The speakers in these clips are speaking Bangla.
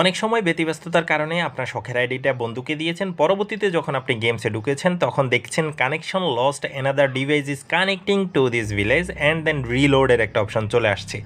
অনেক সময় ব্যতিব্যস্ততার কারণে আপনার শখের আইডিটা বন্ধুকে দিয়েছেন পরবর্তীতে যখন আপনি গেমসে ঢুকেছেন তখন দেখছেন connection lost another device is connecting to this village and then রিলোডের একটা অপশন চলে আসছে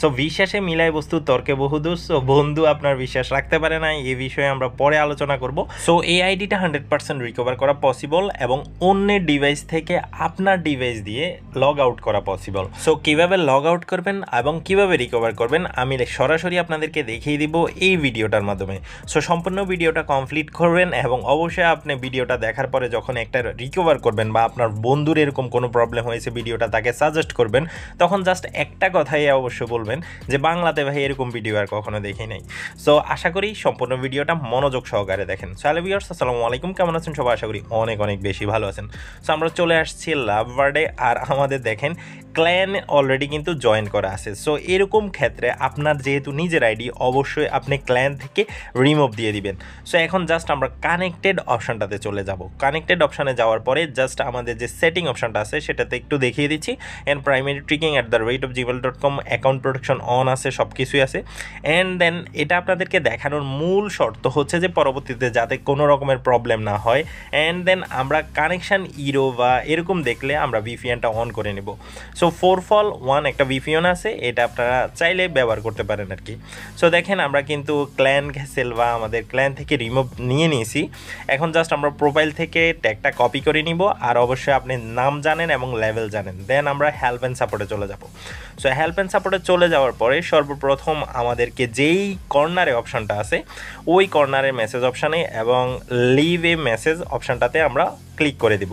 সো বিশ্বাসে মিলায় বস্তু তর্কে বহুদূর সো বন্ধু আপনার বিশ্বাস রাখতে পারে না এই বিষয়ে আমরা পরে আলোচনা করব সো এই আইডিটা হান্ড্রেড পার্সেন্ট রিকভার করা পসিবল এবং অন্যের ডিভাইস থেকে আপনার ডিভাইস দিয়ে লগ আউট করা পসিবল সো কীভাবে লগ আউট করবেন এবং কীভাবে রিকভার করবেন আমি সরাসরি আপনাদেরকে দেখিয়ে দিব এই ভিডিওটার মাধ্যমে সো সম্পূর্ণ ভিডিওটা কমপ্লিট করবেন এবং অবশ্যই আপনি ভিডিওটা দেখার পরে যখন একটা রিকভার করবেন বা আপনার বন্ধুর এরকম কোনো প্রবলেম হয়েছে ভিডিওটা তাকে সাজেস্ট করবেন তখন জাস্ট একটা কথাই অবশ্য বলবেন যে বাংলাতে ভাই এরকম ভিডিও আর কখনো দেখি নাই সো আশা করি সম্পূর্ণ ভিডিওটা মনোযোগ সহকারে দেখেন সো হ্যালো ভিউয়ার্স আসসালামু আলাইকুম কেমন আছেন সবাই আশা করি অনেক অনেক বেশি ভালো আছেন সো আমরা চলে আসছি লাভ বার্ডে আর আমাদের দেখেন ক্ল্যান অলরেডি কিন্তু জয়েন করা আছে সো এরকম ক্ষেত্রে আপনার যেহেতু নিজের আইডি অবশ্যই আপনি ক্ল্যান থেকে রিমুভ দিয়ে দিবেন সো এখন জাস্ট আমরা কানেক্টেড অপশানটাতে চলে যাব কানেক্টেড অপশানে যাওয়ার পরে জাস্ট আমাদের যে সেটিং অপশানটা আছে সেটাতে একটু দেখিয়ে দিচ্ছি and primary tricking at the rate of Gmail dot com account protection on আছে সব কিছুই আছে অ্যান্ড দেন এটা আপনাদেরকে দেখানোর মূল শর্ত হচ্ছে যে পরবর্তীতে যাতে কোনো রকমের প্রবলেম না হয় অ্যান্ড দেন আমরা কানেকশান ইরো বা এরকম দেখলে আমরা ভিপিএনটা অন করে নেব সো ফোর ফল ওয়ান একটা ভিপিওন আছে এটা আপনারা চাইলে ব্যবহার করতে পারেন আর কি সো দেখেন আমরা কিন্তু ক্ল্যান ঘেসেল বা আমাদের ক্ল্যান থেকে রিমুভ নিয়ে নিয়েছি এখন জাস্ট আমরা প্রোফাইল থেকে ট্যাগটা কপি করে নিব আর অবশ্যই আপনি নাম জানেন এবং লেভেল জানেন দেন আমরা হেল্প অ্যান্ড সাপোর্টে চলে যাব সো হেল্প অ্যান্ড সাপোর্টে চলে যাওয়ার পরে সর্বপ্রথম আমাদেরকে যেই কর্নারে অপশানটা আছে ওই কর্নারের মেসেজ অপশানে এবং লিভ এ মেসেজ অপশানটাতে আমরা ক্লিক করে দিব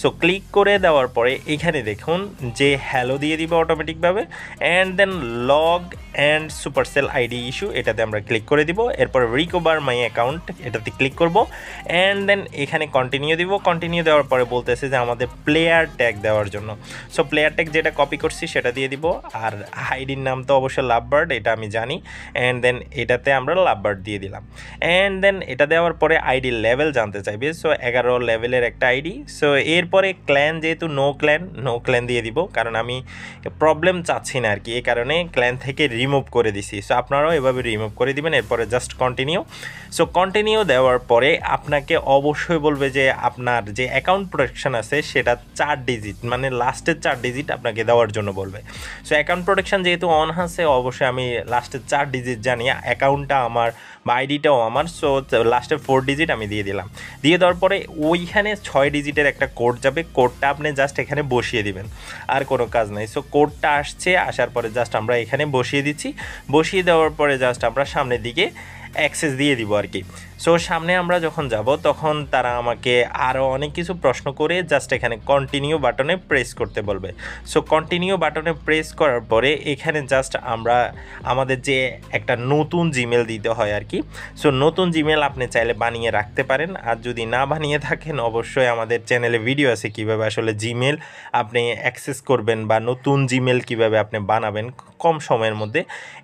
সো ক্লিক করে দেওয়ার পরে এখানে দেখুন যে হ্যালো দিয়ে দিবে অটোমেটিকভাবে and then log and Supercell ID issue এটাতে আমরা ক্লিক করে দিব এরপর রিকোভার মাই অ্যাকাউন্ট এটাতে ক্লিক করব অ্যান্ড দেন এখানে কন্টিনিউ দিব কন্টিনিউ দেওয়ার পরে বলতেছে যে আমাদের প্লেয়ার ট্যাগ দেওয়ার জন্য সো প্লেয়ার ট্যাগ যেটা কপি করছি সেটা দিয়ে দিব আর আইডির নাম তো অবশ্য লাভবার্ড এটা আমি জানি অ্যান্ড দেন এটাতে আমরা লাভবার্ড দিয়ে দিলাম অ্যান্ড দেন এটা দেওয়ার পরে আইডি লেভেল জানতে চাইবে সো এগারো লেভেলের একটা আইডি সো এর এরপরে ক্ল্যান যেহেতু নো ক্ল্যান নো ক্ল্যান দিয়ে দিব কারণ আমি প্রবলেম চাচ্ছি না আর কি এই কারণে ক্ল্যান থেকে রিমুভ করে দিছি সো আপনারাও এভাবে রিমুভ করে দিবেন এরপরে জাস্ট কন্টিনিউ সো কন্টিনিউ দেওয়ার পরে আপনাকে অবশ্যই বলবে যে আপনার যে অ্যাকাউন্ট প্রোটেকশন আছে সেটা চার ডিজিট মানে লাস্টের চার ডিজিট আপনাকে দেওয়ার জন্য বলবে সো অ্যাকাউন্ট প্রোটেকশন যেহেতু অন আছে অবশ্যই আমি লাস্টের চার ডিজিট জানি অ্যাকাউন্টটা আমার বা আইডিটাও আমার সো লাস্টে ফোর ডিজিট আমি দিয়ে দিলাম দিয়ে দেওয়ার পরে ওইখানে ছয় ডিজিটের একটা কোড যাবে কোডটা আপনি জাস্ট এখানে বসিয়ে দিবেন আর কোনো কাজ নাই সো কোডটা আসছে আসার পরে জাস্ট আমরা এখানে বসিয়ে দিচ্ছি বসিয়ে দেওয়ার পরে জাস্ট আমরা সামনের দিকে অ্যাক্সেস দিয়ে দিব আর কি সো সামনে আমরা যখন যাব তখন তারা আমাকে আরও অনেক কিছু প্রশ্ন করে জাস্ট এখানে কন্টিনিউ বাটনে প্রেস করতে বলবে সো কন্টিনিউ বাটনে প্রেস করার পরে এখানে জাস্ট আমরা আমাদের যে একটা নতুন জিমেল দিতে হয় আর কি সো নতুন জিমেল আপনি চাইলে বানিয়ে রাখতে পারেন আর যদি না বানিয়ে থাকেন অবশ্যই আমাদের চ্যানেলে ভিডিও আছে কিভাবে আসলে জিমেল আপনি অ্যাক্সেস করবেন বা নতুন জিমেল কিভাবে আপনি বানাবেন কম সময়ের মধ্যে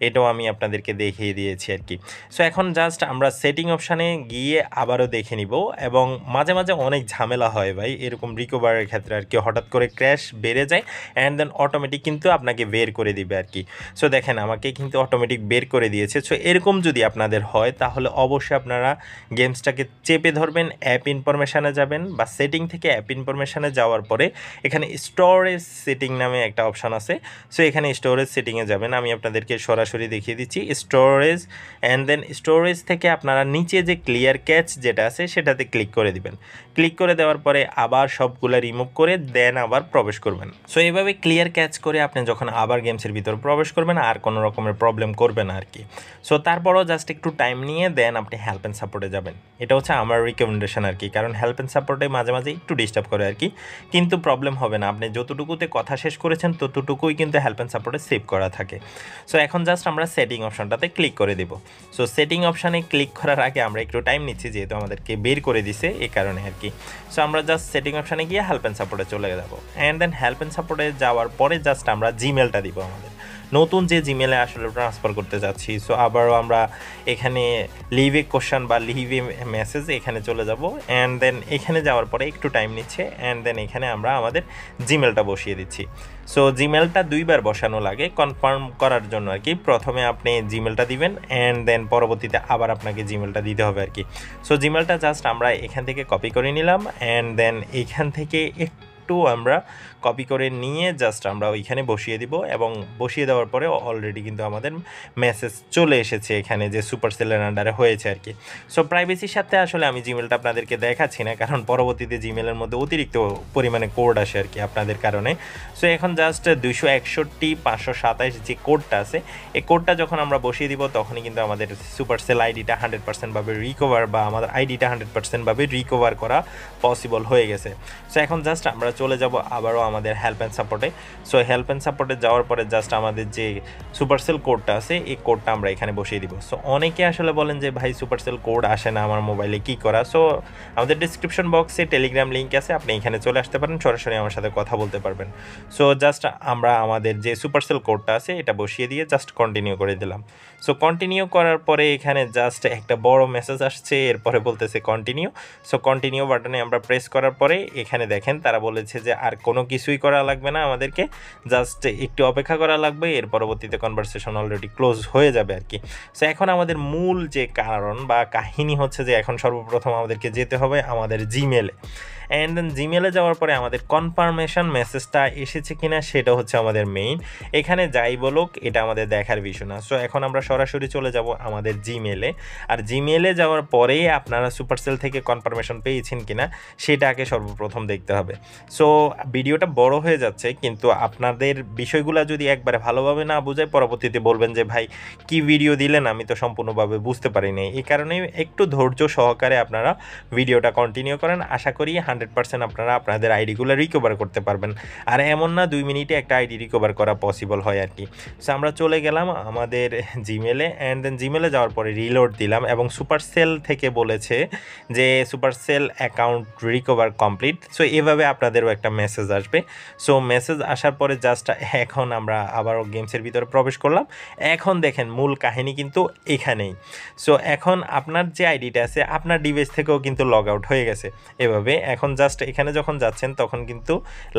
এটাও আমি আপনাদেরকে দেখিয়ে দিয়েছি আর কি সো এখন জাস্ট আমরা সেটিং অপশানে গিয়ে আবারও দেখে নিব এবং মাঝে মাঝে অনেক ঝামেলা হয় ভাই এরকম রিকভারের ক্ষেত্রে আর কি হঠাৎ করে ক্র্যাশ বেড়ে যায় অ্যান্ড দেন অটোমেটিক কিন্তু আপনাকে বের করে দিবে আর কি সো দেখেন আমাকে কিন্তু অটোমেটিক বের করে দিয়েছে সো এরকম যদি আপনাদের হয় তাহলে অবশ্যই আপনারা গেমসটাকে চেপে ধরবেন অ্যাপ ইনফরমেশানে যাবেন বা সেটিং থেকে অ্যাপ ইনফরমেশানে যাওয়ার পরে এখানে স্টোরেজ সেটিং নামে একটা অপশান আছে সো এখানে স্টোরেজ সেটিংয়ে যাবেন আমি আপনাদেরকে সরাসরি দেখিয়ে দিচ্ছি স্টোরেজ অ্যান্ড দেন স্টোরেজ থেকে আপনারা নিচে যে ক্লিয়ার ক্যাচ যেটা আছে সেটাতে ক্লিক করে দিবেন ক্লিক করে দেওয়ার পরে আবার সবগুলো রিমুভ করে দেন আবার প্রবেশ করবেন সো এইভাবে ক্লিয়ার ক্যাচ করে আপনি যখন আবার গেমসের ভিতর প্রবেশ করবেন আর কোনো রকমের প্রবলেম করবেন আর কি সো তারপরও জাস্ট একটু টাইম নিয়ে দেন আপনি হেল্প অ্যান্ড সাপোর্টে যাবেন এটা হচ্ছে আমার রিকমেন্ডেশন আর কি কারণ হেল্প অ্যান্ড সাপোর্টে মাঝে মাঝে একটু ডিস্টার্ব করে আর কি কিন্তু প্রবলেম হবে না আপনি যতটুকুতে কথা শেষ করেছেন ততটুকুই কিন্তু হেল্প অ্যান্ড সাপোর্টে সেভ করা থাকে সো এখন জাস্ট আমরা সেটিং অপশনটাতে ক্লিক করে দেব সো সেটিং অপশানে ক্লিক করার আগে আমরা আমরা একটু টাইম নিচ্ছি যেহেতু আমাদেরকে বের করে দিছে এই কারণে আর কি সো আমরা জাস্ট সেটিং অপশানে গিয়ে হেল্প অ্যান্ড সাপোর্টে চলে যাবো অ্যান্ড দেন হেল্প অ্যান্ড সাপোর্টে যাওয়ার পরে জাস্ট আমরা জিমেলটা দিব আমাদের নতুন যে জিমেলে আসলে ট্রান্সফার করতে যাচ্ছি সো আবারও আমরা এখানে লিভে কোশ্চান বা লিভে মেসেজ এখানে চলে যাব অ্যান্ড দেন এখানে যাওয়ার পরে একটু টাইম নিচ্ছে অ্যান্ড দেন এখানে আমরা আমাদের জিমেলটা বসিয়ে দিচ্ছি সো জিমেলটা দুইবার বসানো লাগে কনফার্ম করার জন্য আর কি প্রথমে আপনি জিমেলটা দিবেন অ্যান্ড দেন পরবর্তীতে আবার আপনাকে জিমেলটা দিতে হবে আর কি সো জিমেলটা জাস্ট আমরা এখান থেকে কপি করে নিলাম অ্যান্ড দেন এখান থেকে একটু টু আমরা কপি করে নিয়ে জাস্ট আমরা ওইখানে বসিয়ে দিব এবং বসিয়ে দেওয়ার পরে অলরেডি কিন্তু আমাদের মেসেজ চলে এসেছে এখানে যে সুপার সেলের আন্ডারে হয়েছে আর কি সো প্রাইভেসির সাথে আসলে আমি জিমেলটা আপনাদেরকে দেখাচ্ছি না কারণ পরবর্তীতে জিমেলের মধ্যে অতিরিক্ত পরিমাণে কোড আসে আর কি আপনাদের কারণে সো এখন জাস্ট দুশো একষট্টি পাঁচশো সাতাইশ যে কোডটা আছে এই কোডটা যখন আমরা বসিয়ে দিব তখনই কিন্তু আমাদের সুপার সেল আইডিটা হান্ড্রেড পার্সেন্টভাবে রিকভার বা আমাদের আইডিটা হান্ড্রেড পার্সেন্টভাবে রিকভার করা পসিবল হয়ে গেছে সো এখন জাস্ট আমরা চলে যাব আবারও আমাদের হেল্প অ্যান্ড সাপোর্টে সো হেল্প অ্যান্ড সাপোর্টে যাওয়ার পরে জাস্ট আমাদের যে সুপারসেল কোডটা আছে এই কোডটা আমরা এখানে বসিয়ে দিব সো অনেকে আসলে বলেন যে ভাই সুপারসেল কোড আসে না আমার মোবাইলে কি করা সো আমাদের ডিসক্রিপশন বক্সে টেলিগ্রাম লিঙ্ক আছে আপনি এখানে চলে আসতে পারেন সরাসরি আমার সাথে কথা বলতে পারবেন সো জাস্ট আমরা আমাদের যে সুপারসেল কোডটা আছে এটা বসিয়ে দিয়ে জাস্ট কন্টিনিউ করে দিলাম সো কন্টিনিউ করার পরে এখানে জাস্ট একটা বড় মেসেজ আসছে এরপরে বলতেছে কন্টিনিউ সো কন্টিনিউ বাটনে আমরা প্রেস করার পরে এখানে দেখেন তারা বলে বলেছে যে আর কোনো কিছুই করা লাগবে না আমাদেরকে জাস্ট একটু অপেক্ষা করা লাগবে এর পরবর্তীতে কনভারসেশন অলরেডি ক্লোজ হয়ে যাবে আর কি সো এখন আমাদের মূল যে কারণ বা কাহিনী হচ্ছে যে এখন সর্বপ্রথম আমাদেরকে যেতে হবে আমাদের জিমেলে অ্যান্ড দেন জিমেলে যাওয়ার পরে আমাদের কনফার্মেশন মেসেজটা এসেছে কিনা সেটা হচ্ছে আমাদের মেইন এখানে যাই বলুক এটা আমাদের দেখার বিষয় না সো এখন আমরা সরাসরি চলে যাব আমাদের জিমেলে আর জিমেলে যাওয়ার পরেই আপনারা সুপারসেল থেকে কনফার্মেশন পেয়েছেন কিনা সেটা আগে সর্বপ্রথম দেখতে হবে সো ভিডিওটা বড় হয়ে যাচ্ছে কিন্তু আপনাদের বিষয়গুলো যদি একবারে ভালোভাবে না বোঝায় পরবর্তীতে বলবেন যে ভাই কি ভিডিও দিলেন আমি তো সম্পূর্ণভাবে বুঝতে পারিনি এই কারণে একটু ধৈর্য সহকারে আপনারা ভিডিওটা কন্টিনিউ করেন আশা করি হান্ড্রেড পার্সেন্ট আপনারা আপনাদের আইডিগুলো রিকভার করতে পারবেন আর এমন না দুই মিনিটে একটা আইডি রিকভার করা পসিবল হয় আর কি সো আমরা চলে গেলাম আমাদের জিমেলে অ্যান্ড দেন জিমেলে যাওয়ার পরে রিলোড দিলাম এবং সুপার সেল থেকে বলেছে যে Supercell account recover complete so এভাবে আপনাদেরও একটা মেসেজ আসবে সো মেসেজ আসার পরে জাস্ট এখন আমরা আবারও গেমসের ভিতরে প্রবেশ করলাম এখন দেখেন মূল কাহিনী কিন্তু এখানেই সো এখন আপনার যে আইডিটা আছে আপনার ডিভাইস থেকেও কিন্তু লগ আউট হয়ে গেছে এভাবে এখন যখন জাস্ট এখানে যখন যাচ্ছেন তখন কিন্তু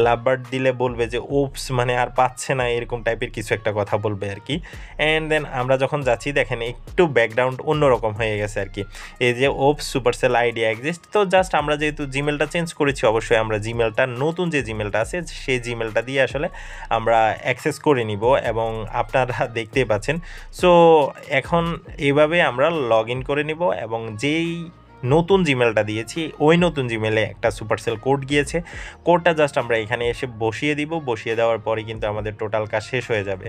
লাভবার্ড দিলে বলবে যে ওপস মানে আর পাচ্ছে না এরকম টাইপের কিছু একটা কথা বলবে আর কি অ্যান্ড দেন আমরা যখন যাচ্ছি দেখেন একটু ব্যাকগ্রাউন্ড অন্যরকম হয়ে গেছে আর কি এই যে ওপস সুপারসেল আইডিয়া এক্সিস্ট তো জাস্ট আমরা যেহেতু জিমেলটা চেঞ্জ করেছি অবশ্যই আমরা জিমেলটা নতুন যে জিমেলটা আছে সেই জিমেলটা দিয়ে আসলে আমরা অ্যাক্সেস করে নিব এবং আপনারা দেখতেই পাচ্ছেন সো এখন এভাবে আমরা লগ ইন করে নিব এবং যেই নতুন জিমেলটা দিয়েছি ওই নতুন জিমেলে একটা সুপারসেল কোড গিয়েছে কোডটা জাস্ট আমরা এখানে এসে বসিয়ে দিব বসিয়ে দেওয়ার পরে কিন্তু আমাদের টোটাল কাজ শেষ হয়ে যাবে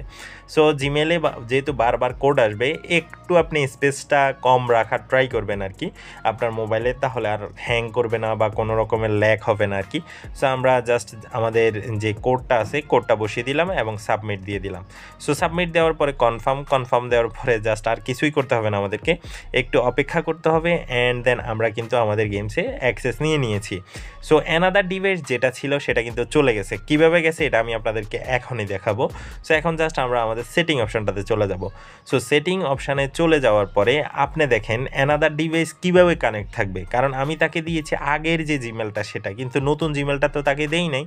সো জিমেলে যেহেতু বারবার কোড আসবে একটু আপনি স্পেসটা কম রাখার ট্রাই করবেন আর কি আপনার মোবাইলে তাহলে আর হ্যাং করবে না বা কোনো রকমের ল্যাক হবে না আর কি সো আমরা জাস্ট আমাদের যে কোডটা আছে কোডটা বসিয়ে দিলাম এবং সাবমিট দিয়ে দিলাম সো সাবমিট দেওয়ার পরে কনফার্ম কনফার্ম দেওয়ার পরে জাস্ট আর কিছুই করতে হবে না আমাদেরকে একটু অপেক্ষা করতে হবে অ্যান্ড দেন আমরা কিন্তু আমাদের গেমসে অ্যাক্সেস নিয়ে নিয়েছি সো অ্যানাদার ডিভাইস যেটা ছিল সেটা কিন্তু চলে গেছে কিভাবে গেছে এটা আমি আপনাদেরকে এখনই দেখাবো সো এখন জাস্ট আমরা আমাদের সেটিং অপশানটাতে চলে যাব সো সেটিং অপশানে চলে যাওয়ার পরে আপনি দেখেন অ্যানাদার ডিভাইস কিভাবে কানেক্ট থাকবে কারণ আমি তাকে দিয়েছি আগের যে জিমেলটা সেটা কিন্তু নতুন জিমেলটা তো তাকে দেই নাই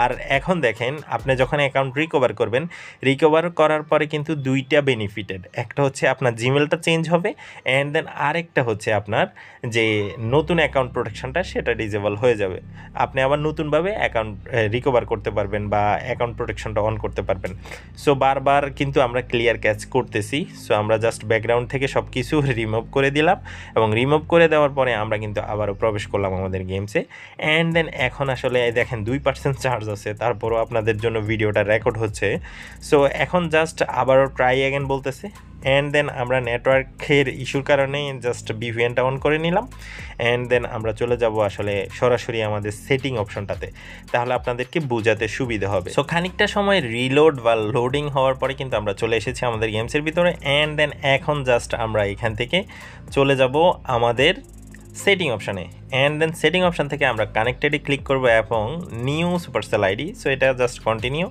আর এখন দেখেন আপনি যখন অ্যাকাউন্ট রিকভার করবেন রিকভার করার পরে কিন্তু দুইটা বেনিফিটেড একটা হচ্ছে আপনার জিমেলটা চেঞ্জ হবে অ্যান্ড দেন আরেকটা হচ্ছে আপনার যে নতুন অ্যাকাউন্ট প্রোটেকশনটা সেটা ডিজেবল হয়ে যাবে আপনি আবার নতুনভাবে অ্যাকাউন্ট রিকভার করতে পারবেন বা অ্যাকাউন্ট প্রোটেকশনটা অন করতে পারবেন সো বারবার কিন্তু আমরা ক্লিয়ার ক্যাচ করতেছি সো আমরা জাস্ট ব্যাকগ্রাউন্ড থেকে সব কিছু রিমুভ করে দিলাম এবং রিমুভ করে দেওয়ার পরে আমরা কিন্তু আবারও প্রবেশ করলাম আমাদের গেমসে অ্যান্ড দেন এখন আসলে দেখেন দুই পার্সেন্ট চার্জ আছে তারপরও আপনাদের জন্য ভিডিওটা রেকর্ড হচ্ছে সো এখন জাস্ট আবারও ট্রাই অ্যাগেন বলতেছে অ্যান্ড দেন আমরা নেটওয়ার্কের ইস্যুর কারণে জাস্ট বিভিএনটা অন করে নিলাম অ্যান্ড দেন আমরা চলে যাব আসলে সরাসরি আমাদের সেটিং অপশনটাতে তাহলে আপনাদেরকে বোঝাতে সুবিধা হবে সো খানিকটা সময় রিলোড বা লোডিং হওয়ার পরে কিন্তু আমরা চলে এসেছি আমাদের গেমসের ভিতরে অ্যান্ড দেন এখন জাস্ট আমরা এখান থেকে চলে যাব আমাদের সেটিং অপশানে অ্যান্ড দেন সেটিং অপশান থেকে আমরা কানেক্টেডে ক্লিক করব এবং নিউ সুপারসেল আইডি সো এটা জাস্ট কন্টিনিউ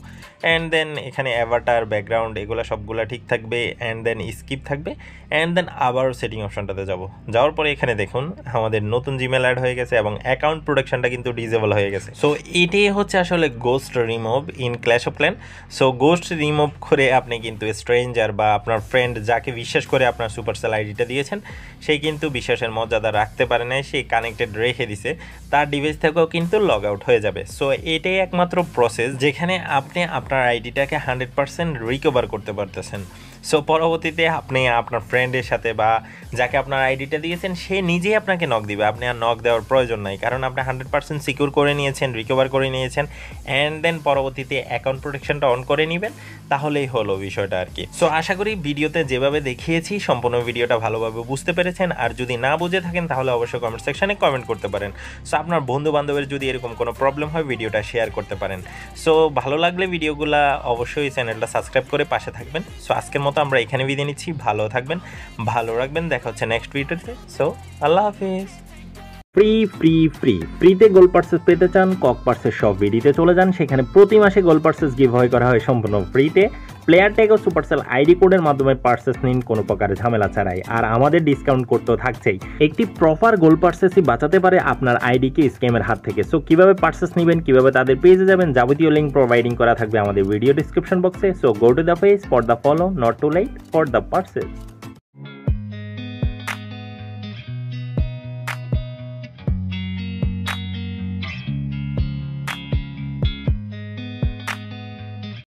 অ্যান্ড দেন এখানে অ্যাভাটার ব্যাকগ্রাউন্ড এগুলো সবগুলো ঠিক থাকবে অ্যান্ড দেন স্কিপ থাকবে অ্যান্ড দেন আবারও সেটিং অপশানটাতে যাব যাওয়ার পরে এখানে দেখুন আমাদের নতুন জিমেল অ্যাড হয়ে গেছে এবং অ্যাকাউন্ট প্রোডাকশনটা কিন্তু ডিজেবল হয়ে গেছে সো এটাই হচ্ছে আসলে ghost remove in clash of clans so ghost remove করে আপনি কিন্তু স্ট্রেঞ্জার বা আপনার ফ্রেন্ড যাকে বিশ্বাস করে আপনার সুপারসেল আইডিটা দিয়েছেন সে কিন্তু বিশ্বাসের মর্যাদা রাখতে পারে না সেই কানেক্টেড সিলেক্টেড রেখে দিছে তার ডিভাইস থেকেও কিন্তু লগ আউট হয়ে যাবে সো এটাই একমাত্র প্রসেস যেখানে আপনি আপনার আইডিটাকে হান্ড্রেড পারসেন্ট রিকভার করতে পারতেছেন সো পরবর্তীতে আপনি আপনার ফ্রেন্ডের সাথে বা যাকে আপনার আইডিটা দিয়েছেন সে নিজেই আপনাকে নক দিবে আপনি আর নক দেওয়ার প্রয়োজন নাই কারণ আপনি হান্ড্রেড পার্সেন্ট সিকিউর করে নিয়েছেন রিকভার করে নিয়েছেন অ্যান্ড দেন পরবর্তীতে অ্যাকাউন্ট প্রোটেকশনটা অন করে নেবেন তাহলেই হলো বিষয়টা আর কি সো আশা করি ভিডিওতে যেভাবে দেখিয়েছি সম্পূর্ণ ভিডিওটা ভালোভাবে বুঝতে পেরেছেন আর যদি না বুঝে থাকেন তাহলে অবশ্যই কমেন্ট সেকশানে কমেন্ট করতে পারেন সো আপনার বন্ধু বান্ধবের যদি এরকম কোনো প্রবলেম হয় ভিডিওটা শেয়ার করতে পারেন সো ভালো লাগলে ভিডিওগুলা অবশ্যই চ্যানেলটা সাবস্ক্রাইব করে পাশে থাকবেন সো আজকের মতো মতো আমরা এখানে বিদায় নিচ্ছি ভালো থাকবেন ভালো রাখবেন দেখা হচ্ছে নেক্সট ভিডিওতে সো আল্লাহ হাফিজ ফ্রি ফ্রি ফ্রি ফ্রিতে গোল পার্সেস পেতে চান কক পার্সেস সব ভিডিতে চলে যান সেখানে প্রতি মাসে গোল পার্সেস গিভওয়ে করা হয় সম্পূর্ণ ফ্রিতে প্লেয়ার ট্যাগ ও সুপারসেল আইডি কোডের মাধ্যমে পার্সেস নিন কোনো প্রকার ঝামেলা ছাড়াই আর আমাদের ডিসকাউন্ট করতে থাকছেই একটি প্রপার গোল পার্সেসই বাঁচাতে পারে আপনার আইডিকে স্ক্যামের হাত থেকে সো কিভাবে পার্সেস নেবেন কিভাবে তাদের পেজে যাবেন যাবতীয় লিঙ্ক প্রোভাইডিং করা থাকবে আমাদের ভিডিও ডিসক্রিপশন বক্সে so go to the page for the follow not to light for the purchase